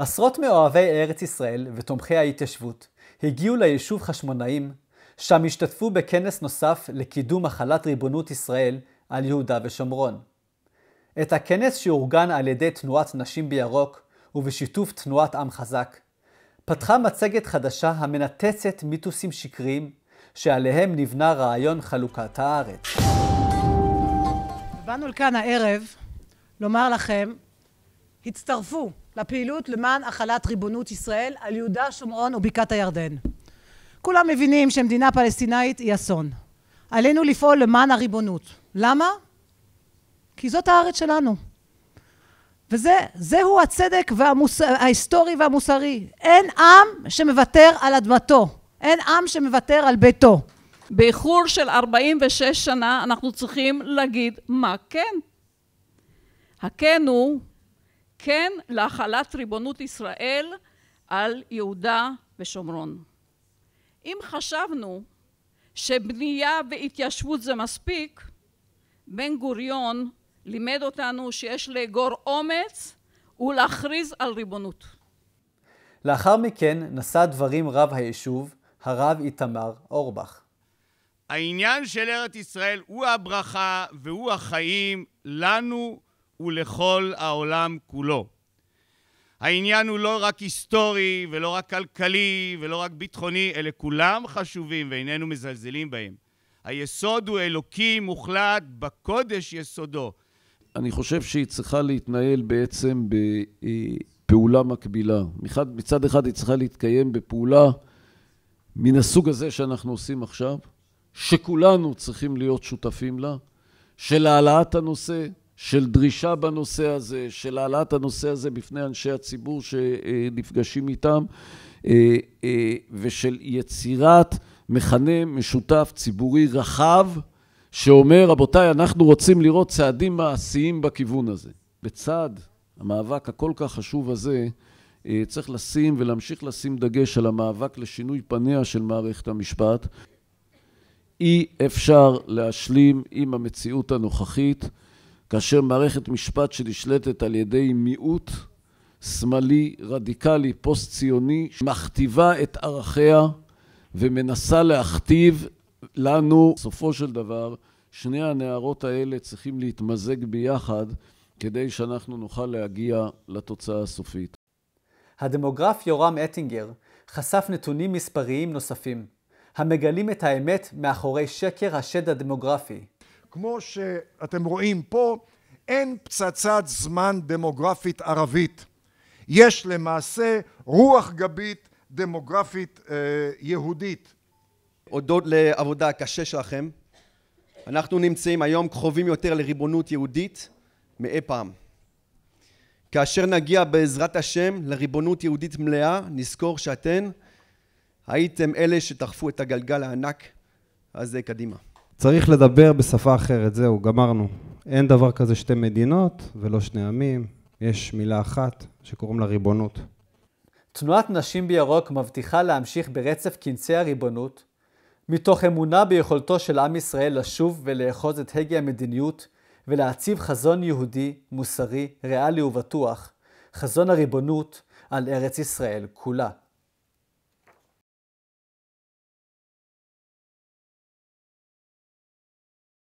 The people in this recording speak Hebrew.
עשרות מאוהבי ארץ ישראל ותומכי ההתיישבות הגיעו ליישוב חשמונאים, שם השתתפו בכנס נוסף לקידום החלת ריבונות ישראל על יהודה ושומרון. את הכנס שאורגן על ידי תנועת נשים בירוק ובשיתוף תנועת עם חזק, פתחה מצגת חדשה המנתצת מיתוסים שקריים שעליהם נבנה רעיון חלוקת הארץ. באנו לכאן הערב לומר לכם הצטרפו לפעילות למען החלת ריבונות ישראל על יהודה, שומרון ובקעת הירדן. כולם מבינים שמדינה פלסטינאית היא אסון. עלינו לפעול למען הריבונות. למה? כי זאת הארץ שלנו. וזהו הצדק והמוס... ההיסטורי והמוסרי. אין עם שמוותר על אדמתו. אין עם שמוותר על ביתו. באיחור של 46 שנה אנחנו צריכים להגיד מה כן. הכן הוא כן להחלת ריבונות ישראל על יהודה ושומרון. אם חשבנו שבנייה והתיישבות זה מספיק, בן גוריון לימד אותנו שיש לאגור אומץ ולהכריז על ריבונות. לאחר מכן נשא דברים רב היישוב, הרב איתמר אורבך. העניין של ארץ ישראל הוא הברכה והוא החיים לנו ולכל העולם כולו. העניין הוא לא רק היסטורי ולא רק כלכלי ולא רק ביטחוני, אלה כולם חשובים ואיננו מזלזלים בהם. היסוד הוא אלוקי מוחלט, בקודש יסודו. אני חושב שהיא צריכה להתנהל בעצם בפעולה מקבילה. מצד, מצד אחד היא צריכה להתקיים בפעולה מן הסוג הזה שאנחנו עושים עכשיו, שכולנו צריכים להיות שותפים לה, של העלאת הנושא, של דרישה בנושא הזה, של העלאת הנושא הזה בפני אנשי הציבור שנפגשים איתם, אה, אה, ושל יצירת מכנה משותף ציבורי רחב, שאומר, רבותיי, אנחנו רוצים לראות צעדים מעשיים בכיוון הזה. בצד המאבק הכל כך חשוב הזה, אה, צריך לשים ולהמשיך לשים דגש על המאבק לשינוי פניה של מערכת המשפט. אי אפשר להשלים עם המציאות הנוכחית. כאשר מערכת משפט שנשלטת על ידי מיעוט שמאלי, רדיקלי, פוסט-ציוני, מכתיבה את ערכיה ומנסה להכתיב לנו, בסופו של דבר, שני הנערות האלה צריכים להתמזג ביחד כדי שאנחנו נוכל להגיע לתוצאה הסופית. הדמוגרף יורם אטינגר חשף נתונים מספריים נוספים, המגלים את האמת מאחורי שקר השד הדמוגרפי. כמו שאתם רואים פה, אין פצצת זמן דמוגרפית ערבית. יש למעשה רוח גבית דמוגרפית אה, יהודית. הודות לעבודה הקשה שלכם, אנחנו נמצאים היום קרובים יותר לריבונות יהודית מאי פעם. כאשר נגיע בעזרת השם לריבונות יהודית מלאה, נזכור שאתן הייתם אלה שדחפו את הגלגל הענק הזה קדימה. צריך לדבר בשפה אחרת, זהו, גמרנו. אין דבר כזה שתי מדינות ולא שני עמים, יש מילה אחת שקוראים לה ריבונות. תנועת נשים בירוק מבטיחה להמשיך ברצף כנסי הריבונות, מתוך אמונה ביכולתו של עם ישראל לשוב ולאחוז את הגה המדיניות ולהציב חזון יהודי, מוסרי, ריאלי ובטוח, חזון הריבונות על ארץ ישראל כולה.